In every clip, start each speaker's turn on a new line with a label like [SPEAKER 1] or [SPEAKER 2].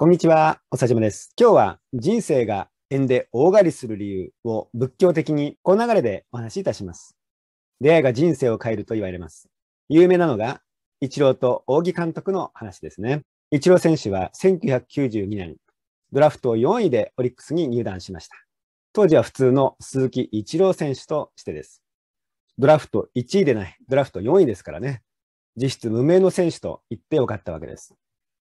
[SPEAKER 1] こんにちは、おさじまです。今日は人生が縁で大狩りする理由を仏教的にこの流れでお話しいたします。出会いが人生を変えると言われます。有名なのが、一郎と扇監督の話ですね。一郎選手は1992年、ドラフト4位でオリックスに入団しました。当時は普通の鈴木一郎選手としてです。ドラフト1位でない、ドラフト4位ですからね。実質無名の選手と言ってよかったわけです。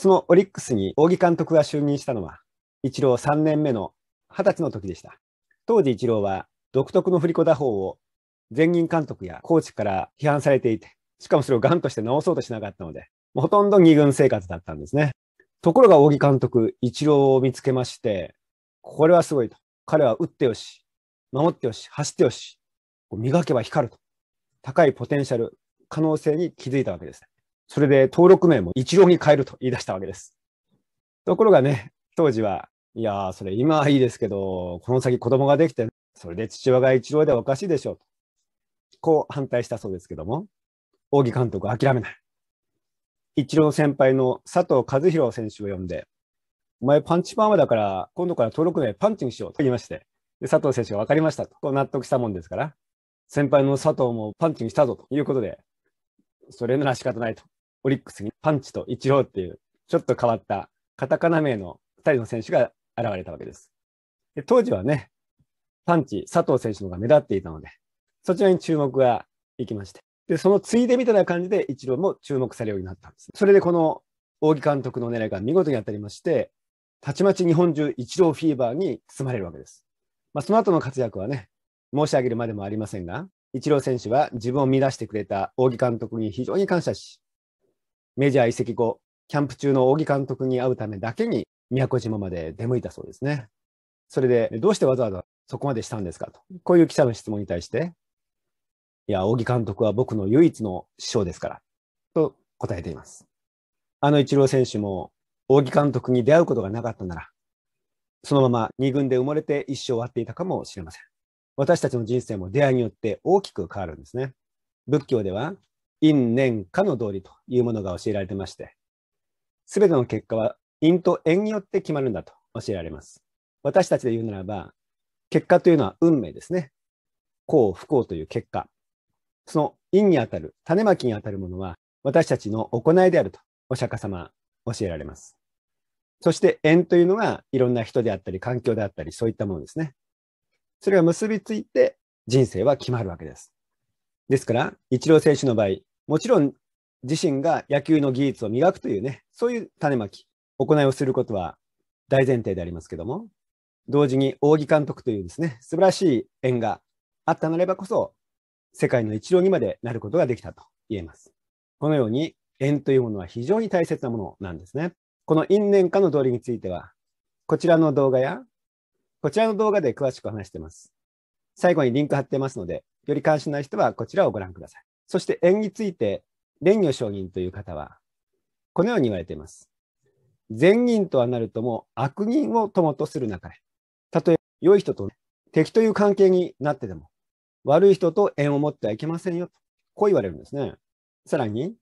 [SPEAKER 1] そのオリックスに仰木監督が就任したのは、イチロー3年目の20歳の時でした。当時イチローは独特の振り子打法を前任監督やコーチから批判されていて、しかもそれをガンとして直そうとしなかったので、ほとんど2軍生活だったんですね。ところが大木監督、イチローを見つけまして、これはすごいと。彼は打ってよし、守ってよし、走ってよし、磨けば光ると。高いポテンシャル、可能性に気づいたわけです。それで登録名も一郎に変えると言い出したわけです。ところがね、当時は、いやー、それ今はいいですけど、この先子供ができて、それで父親が一郎ではおかしいでしょうと。こう反対したそうですけども、大木監督は諦めない。一郎先輩の佐藤和弘選手を呼んで、お前パンチパーマだから、今度から登録名パンチにしようと言いまして、で佐藤選手が分かりましたと、こう納得したもんですから、先輩の佐藤もパンチにしたぞということで、それなら仕方ないとオリックスにパンチとイチローっていう、ちょっと変わったカタカナ名の二人の選手が現れたわけです。で当時はね、パンチ、佐藤選手の方が目立っていたので、そちらに注目がいきまして。で、そのついでみたいな感じで、イチローも注目されるようになったんです。それでこの大木監督の狙いが見事に当たりまして、たちまち日本中、イチローフィーバーに包まれるわけです。まあ、その後の活躍はね、申し上げるまでもありませんが、イチロー選手は自分を見出してくれた大木監督に非常に感謝し、メジャー移籍後、キャンプ中の扇監督に会うためだけに宮古島まで出向いたそうですね。それで、どうしてわざわざそこまでしたんですかと、こういう記者の質問に対して、いや、扇監督は僕の唯一の師匠ですから、と答えています。あの一郎選手も、扇監督に出会うことがなかったなら、そのまま二軍で埋もれて一生終わっていたかもしれません。私たちの人生も出会いによって大きく変わるんですね。仏教では、因年果の道理というものが教えられてまして、すべての結果は因と縁によって決まるんだと教えられます。私たちで言うならば、結果というのは運命ですね。幸不幸という結果。その因にあたる、種まきにあたるものは、私たちの行いであると、お釈迦様教えられます。そして縁というのが、いろんな人であったり、環境であったり、そういったものですね。それが結びついて、人生は決まるわけです。ですから、イチロー選手の場合、もちろん自身が野球の技術を磨くというね、そういう種まき、行いをすることは大前提でありますけども、同時に扇監督というですね、素晴らしい縁があったなればこそ、世界の一郎にまでなることができたと言えます。このように縁というものは非常に大切なものなんですね。この因縁化の道理については、こちらの動画や、こちらの動画で詳しく話しています。最後にリンク貼ってますので、より関心のい人はこちらをご覧ください。そして縁について、蓮魚上人という方は、このように言われています。善人とはなるとも悪人を友とする中で、たとえ良い人と敵という関係になってでも、悪い人と縁を持ってはいけませんよと、こう言われるんですね。さらに、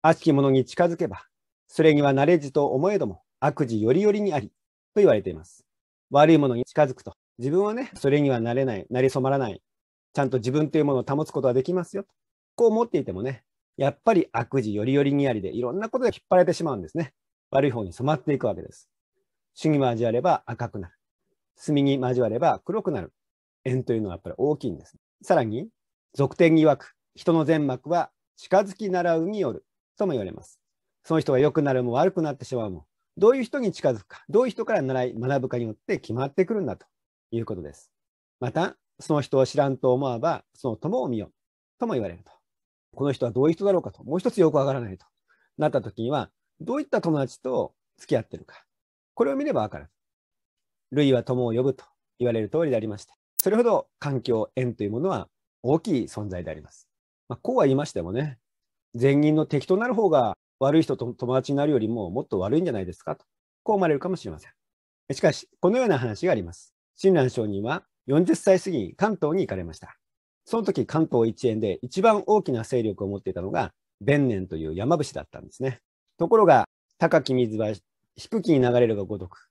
[SPEAKER 1] 悪しき者に近づけば、それには慣れじと思えども、悪事よりよりにあり、と言われています。悪いものに近づくと、自分はね、それにはなれない、なりそまらない、ちゃんと自分というものを保つことはできますよ。を持っていてもね、やっぱり悪事よりよりにありでいろんなことで引っ張られてしまうんですね。悪い方に染まっていくわけです。主に交われば赤くなる。墨に交われば黒くなる。縁というのはやっぱり大きいんです、さらに、俗典曰く、人の善膜は近づき習うによるとも言われます。その人が良くなるも悪くなってしまうも、どういう人に近づくか、どういう人から習い、学ぶかによって決まってくるんだということです。また、その人を知らんと思わば、その友を見よとも言われると。この人はどういう人だろうかと、もう一つよくわからないとなった時には、どういった友達と付き合ってるか、これを見ればわかる。類は友を呼ぶと言われる通りでありまして、それほど環境、縁というものは大きい存在であります。まあ、こうは言いましてもね、善人の敵となる方が悪い人と友達になるよりももっと悪いんじゃないですかと、こう思われるかもしれません。しかし、このような話があります。親鸞上人は40歳過ぎに関東に行かれました。その時関東一円で一番大きな勢力を持っていたのが、弁念という山伏だったんですね。ところが、高き水は低きに流れるがごとく、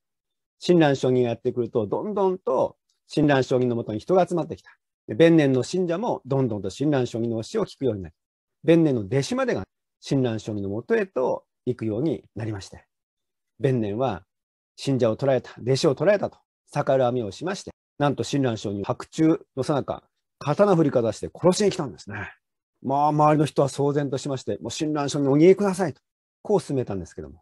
[SPEAKER 1] 親鸞将棋がやってくると、どんどんと親鸞将棋のもとに人が集まってきた。弁念の信者もどんどんと親鸞将棋の教えを聞くようになり、弁念の弟子までが親鸞将棋のもとへと行くようになりまして、弁念は信者を捕らえた、弟子を捕らえたと、逆恨みをしまして、なんと親鸞将棋白昼の最中刀振りかざして殺しに来たんですね。まあ、周りの人は騒然としまして、もう親鸞上人お逃げくださいと、こう進めたんですけども、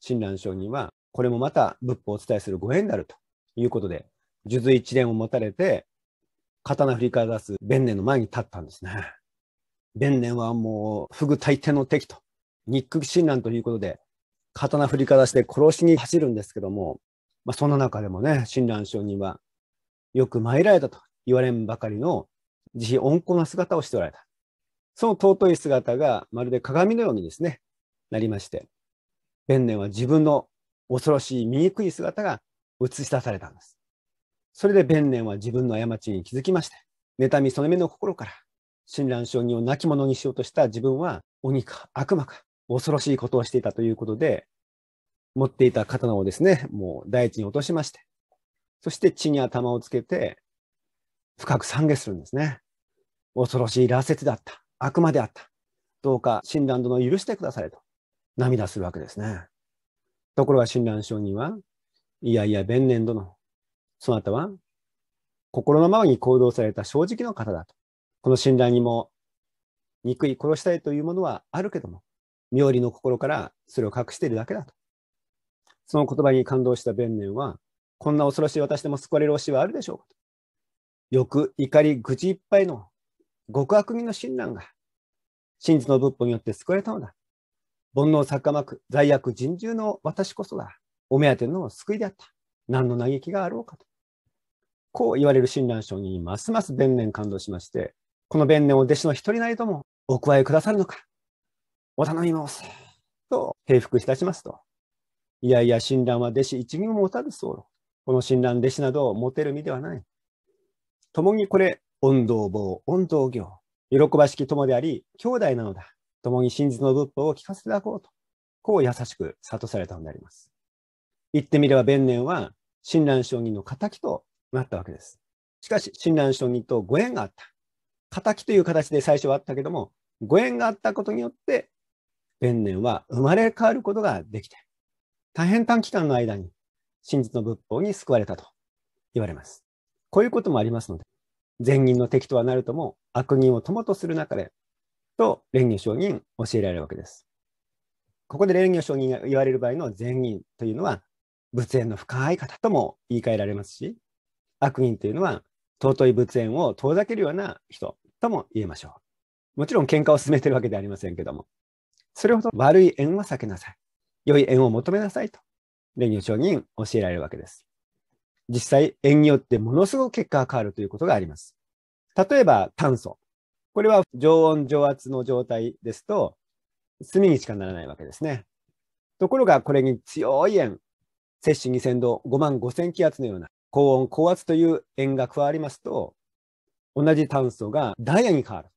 [SPEAKER 1] 親鸞上人は、これもまた仏法をお伝えするご縁であるということで、数珠一連を持たれて、刀振りかざす弁念の前に立ったんですね。弁念はもう、不具大抵の敵と、憎き親鸞ということで、刀振りかざして殺しに走るんですけども、まあ、そんな中でもね、親鸞上人は、よく参られたと言われんばかりの慈悲温厚な姿をしておられた。その尊い姿がまるで鏡のようにですね、なりまして、弁念は自分の恐ろしい醜い姿が映し出されたんです。それで弁念は自分の過ちに気づきまして、妬み、その目の心から、親鸞将棋を亡き者にしようとした自分は鬼か悪魔か、恐ろしいことをしていたということで、持っていた刀をですね、もう大地に落としまして、そして血に頭をつけて、深く懺悔するんですね。恐ろしい羅刹だった。悪魔であった。どうか親鸞殿許してくだされと涙するわけですね。ところが親鸞上人は、いやいや、弁念殿、そなたは心のままに行動された正直の方だと。この親鸞にも憎い殺したいというものはあるけども、妙理の心からそれを隠しているだけだと。その言葉に感動した弁念は、こんな恐ろしい私でも救われる教えはあるでしょうかと。欲、怒り、愚痴いっぱいの極悪人の親鸞が、真実の仏法によって救われたのだ。煩悩逆まく、罪悪人獣の私こそが、お目当ての救いであった。何の嘆きがあろうかと。こう言われる親鸞書にますます弁念感動しまして、この弁念を弟子の一人なりともお加えくださるのか。お頼み申す。と、平服いたしますと。いやいや、親鸞は弟子一味も持たず候。この親鸞弟子などを持てる身ではない。共にこれ、御道坊、御道行。喜ばしき友であり、兄弟なのだ。共に真実の仏法を聞かせていただこうと。こう優しく諭されたのであります。言ってみれば、弁念は、親鸞上人の仇となったわけです。しかし、親鸞上人とご縁があった。仇という形で最初はあったけども、ご縁があったことによって、弁念は生まれ変わることができて、大変短期間の間に真実の仏法に救われたと言われます。こういうこともありますので、善人の敵とはなるとも、悪人を友とする中で、と、蓮華上人教えられるわけです。ここで蓮華上人が言われる場合の善人というのは、仏縁の深い方とも言い換えられますし、悪人というのは、尊い仏縁を遠ざけるような人とも言えましょう。もちろん喧嘩を進めてるわけではありませんけども、それほど悪い縁は避けなさい。良い縁を求めなさいと、蓮華上人教えられるわけです。実際、縁によってものすごく結果が変わるということがあります。例えば、炭素。これは常温、常圧の状態ですと、炭にしかならないわけですね。ところが、これに強い縁、摂氏2000度、5万5000気圧のような高温、高圧という縁が加わりますと、同じ炭素がダイヤに変わる。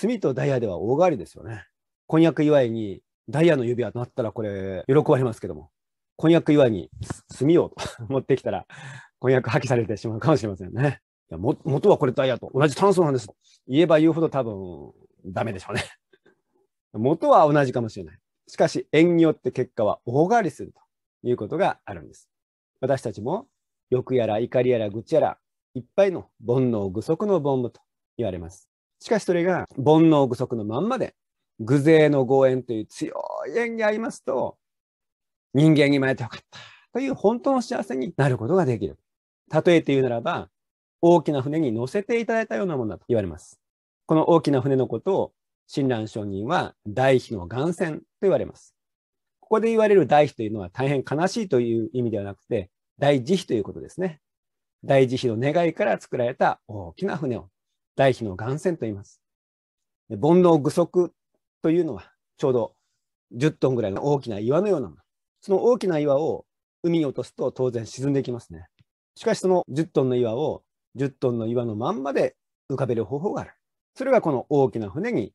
[SPEAKER 1] 炭とダイヤでは大変わりですよね。婚約祝いにダイヤの指輪となったらこれ喜ばれますけども、婚約祝いに住みようと持ってきたら、婚約破棄されてしまうかもしれませんね。いやも元はこれとあやと、同じ炭素なんです。言えば言うほど多分ダメでしょうね。元は同じかもしれない。しかし、縁によって結果は大変わりするということがあるんです。私たちも欲やら怒りやら愚痴やらいっぱいの煩悩具足のン無と言われます。しかしそれが煩悩具足のまんまで、具勢のご縁という強い縁にありますと、人間に生まれてよかったという本当の幸せになることができる。例えて言うならば、大きな船に乗せていただいたようなものだと言われます。この大きな船のことを親鸞上人は大悲の岩船と言われます。ここで言われる大悲というのは大変悲しいという意味ではなくて、大慈悲ということですね。大慈悲の願いから作られた大きな船を大悲の岩船と言います。煩悩具足というのはちょうど10トンぐらいの大きな岩のようなもの。その大きな岩を海に落とすと当然沈んでいきますね。しかしその10トンの岩を10トンの岩のまんまで浮かべる方法がある。それがこの大きな船に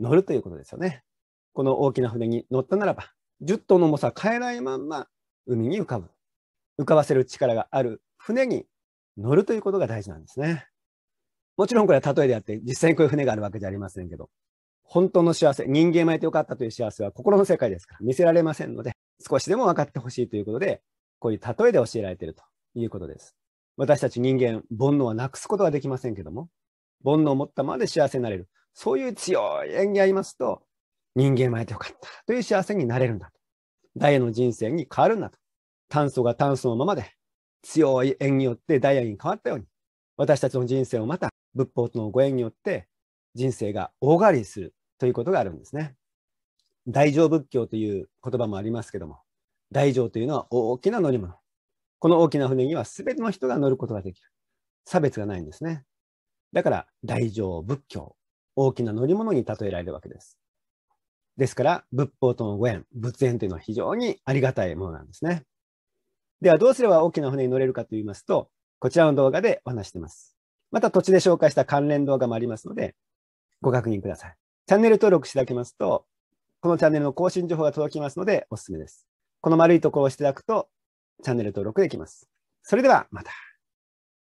[SPEAKER 1] 乗るということですよね。この大きな船に乗ったならば、10トンの重さ変えないまんま海に浮かぶ。浮かばせる力がある船に乗るということが大事なんですね。もちろんこれは例えであって、実際にこういう船があるわけじゃありませんけど、本当の幸せ、人間前いてよかったという幸せは心の世界ですから見せられませんので、少しでも分かってほしいということで、こういう例えで教えられているということです。私たち人間、煩悩はなくすことはできませんけども、煩悩を持ったままで幸せになれる。そういう強い縁がありますと、人間前てよかったという幸せになれるんだと。ダイヤの人生に変わるんだと。炭素が炭素のままで、強い縁によってダイヤに変わったように、私たちの人生をまた仏法とのご縁によって人生が大変わりするということがあるんですね。大乗仏教という言葉もありますけども、大乗というのは大きな乗り物。この大きな船には全ての人が乗ることができる。差別がないんですね。だから、大乗仏教、大きな乗り物に例えられるわけです。ですから、仏法とのご縁、仏縁というのは非常にありがたいものなんですね。では、どうすれば大きな船に乗れるかと言いますと、こちらの動画でお話しています。また、土地で紹介した関連動画もありますので、ご確認ください。チャンネル登録していただけますと、このチャンネルの更新情報が届きますのでおすすめです。この丸いところを押していただくと、チャンネル登録できます。それではまた。